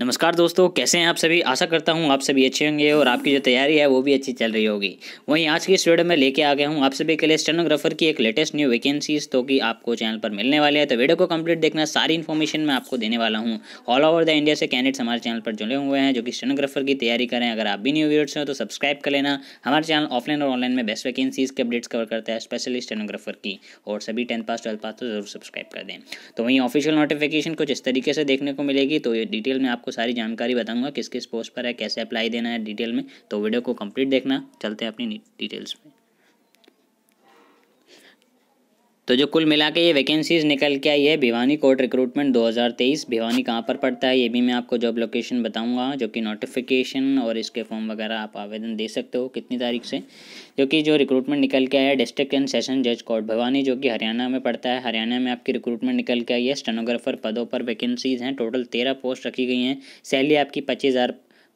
नमस्कार दोस्तों कैसे हैं आप सभी आशा करता हूं आप सभी अच्छे होंगे और आपकी जो तैयारी है वो भी अच्छी चल रही होगी वहीं आज की इस वीडियो में लेके आ गया हूं आप सभी के लिए स्टेनोग्राफर की एक लेटेस्ट न्यू वैकेंसीज तो कि आपको चैनल पर मिलने वाले हैं तो वीडियो को कंप्लीट देखना सारी इन्फॉर्मेशन मैं आपको देने वाला हूँ ऑल ओवर द इंडिया से कैंडिडेट्स हमारे चैनल पर जुड़े हुए हैं जो कि स्टेनोग्राफर की तैयारी करें अगर आप भी न्यू व्यूअर्स हो तो सब्सक्राइब कर लेना हमारे चैनल ऑफलाइन और ऑनलाइन में बेस्ट वैकेंसीज के अपडेट्स कवर करता है स्पेशली स्टेनोग्राफर की और सभी टेंथ पास ट्वेल्थ पास तो जरूर सब्सक्राइब कर दें तो वहीं ऑफिशियल नोटिफिकेशन कुछ इस तरीके से देखने को मिलेगी तो ये डिटेल में आपको आपको सारी जानकारी बताऊँगा किस किस पोस्ट पर है कैसे अप्लाई देना है डिटेल में तो वीडियो को कम्प्लीट देखना चलते हैं अपनी डिटेल्स में तो जो कुल मिला के ये वैकेंसीज निकल के आई है भिवानी कोर्ट रिक्रूटमेंट 2023 भिवानी कहाँ पर पड़ता है ये भी मैं आपको जॉब लोकेशन बताऊंगा जो कि नोटिफिकेशन और इसके फॉर्म वगैरह आप आवेदन दे सकते हो कितनी तारीख से जो कि जो रिक्रूटमेंट निकल के आया है डिस्ट्रिक्ट एंड सेशन जज कोर्ट भिवानी जो कि हरियाणा में पड़ता है हरियाणा में आपकी रिक्रूटमेंट निकल के आई है स्टेनोग्राफर पदों पर वैकेंसीज हैं टोटल तेरह पोस्ट रखी गई हैं सैली आपकी पच्चीस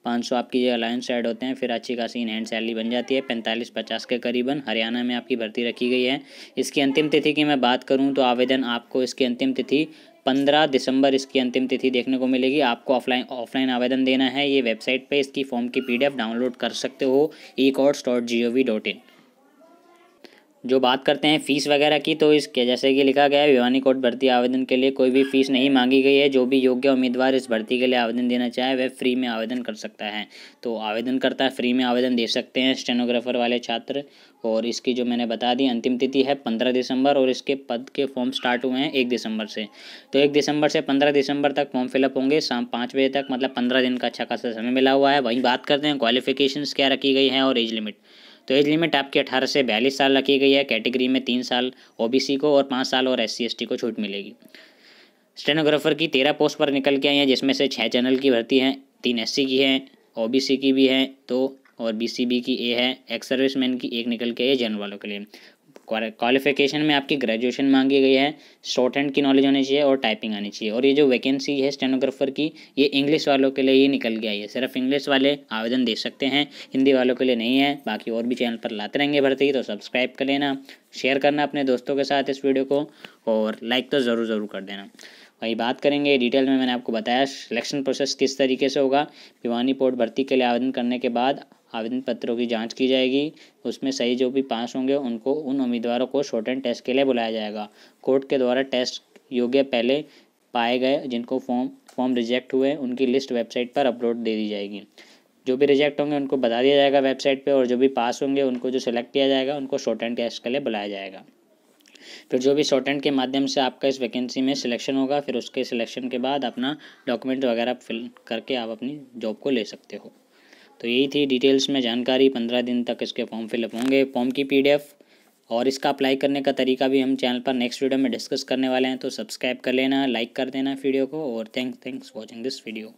पाँच सौ आपकी ये अलायंस ऐड होते हैं फिर अच्छी खासी इन हैंड सैलरी बन जाती है पैंतालीस पचास के करीबन हरियाणा में आपकी भर्ती रखी गई है इसकी अंतिम तिथि की मैं बात करूँ तो आवेदन आपको इसकी अंतिम तिथि पंद्रह दिसंबर इसकी अंतिम तिथि देखने को मिलेगी आपको ऑफलाइन ऑफलाइन आवेदन देना है ये वेबसाइट पे इसकी फॉर्म की पीडीएफ डाउनलोड कर सकते हो e courts dot G O V dot in जो बात करते हैं फ़ीस वगैरह की तो इसके जैसे कि लिखा गया है विवानी कोट भर्ती आवेदन के लिए कोई भी फ़ीस नहीं मांगी गई है जो भी योग्य उम्मीदवार इस भर्ती के लिए आवेदन देना चाहे वह फ्री में आवेदन कर सकता है तो आवेदन करता है फ्री में आवेदन दे सकते हैं स्टेनोग्राफर वाले छात्र और इसकी जो मैंने बता दी अंतिम तिथि है पंद्रह दिसंबर और इसके पद के फॉर्म स्टार्ट हुए हैं एक दिसंबर से तो एक दिसंबर से पंद्रह दिसंबर तक फॉर्म फिलअप होंगे शाम पाँच बजे तक मतलब पंद्रह दिन का अच्छा खासा समय मिला हुआ है वहीं बात करते हैं क्वालिफिकेशन क्या रखी गई हैं और एज लिमिट तो एज लिमिट आपकी अठारह से बयालीस साल रखी गई है कैटेगरी में तीन साल ओ को और पाँच साल और एस सी को छूट मिलेगी स्टेनोग्राफर की तेरह पोस्ट पर निकल के आई हैं जिसमें से छः जनरल की भर्ती हैं तीन एस की हैं ओ की भी हैं तो और बी की ए है एक्स मैन की एक निकल के आई है जन वालों के लिए क्वालिफिकेशन में आपकी ग्रेजुएशन मांगी गई है शॉर्ट हैंड की नॉलेज होनी चाहिए और टाइपिंग आनी चाहिए और ये जो वैकेंसी है स्टेनोग्राफर की ये इंग्लिश वालों के लिए ही निकल गया है सिर्फ इंग्लिश वाले आवेदन दे सकते हैं हिंदी वालों के लिए नहीं है बाकी और भी चैनल पर लाते रहेंगे भर्ती तो सब्सक्राइब कर लेना शेयर करना अपने दोस्तों के साथ इस वीडियो को और लाइक तो ज़रूर ज़रूर कर देना वही बात करेंगे डिटेल में मैंने आपको बताया सिलेक्शन प्रोसेस किस तरीके से होगा भिवानी पोर्ट भर्ती के लिए आवेदन करने के बाद आवेदन पत्रों की जांच की जाएगी उसमें सही जो भी पास होंगे उनको उन उम्मीदवारों को शॉर्ट एंड टेस्ट के लिए बुलाया जाएगा कोर्ट के द्वारा टेस्ट योग्य पहले पाए गए जिनको फॉर्म फॉर्म रिजेक्ट हुए उनकी लिस्ट वेबसाइट पर अपलोड दे दी जाएगी जो भी रिजेक्ट होंगे उनको बता दिया जाएगा वेबसाइट पर और जो भी पास होंगे उनको जो सिलेक्ट किया जाएगा उनको शॉर्ट एंड टेस्ट के लिए बुलाया जाएगा फिर जो भी शॉर्ट एंड के माध्यम से आपका इस वैकेंसी में सिलेक्शन होगा फिर उसके सिलेक्शन के बाद अपना डॉक्यूमेंट वगैरह फिल करके आप अपनी जॉब को ले सकते हो तो यही थी डिटेल्स में जानकारी पंद्रह दिन तक इसके फॉर्म फिलअप होंगे फॉर्म की पी और इसका अप्लाई करने का तरीका भी हम चैनल पर नेक्स्ट वीडियो में डिस्कस करने वाले हैं तो सब्सक्राइब कर लेना लाइक कर देना वीडियो को और thank thanks watching this video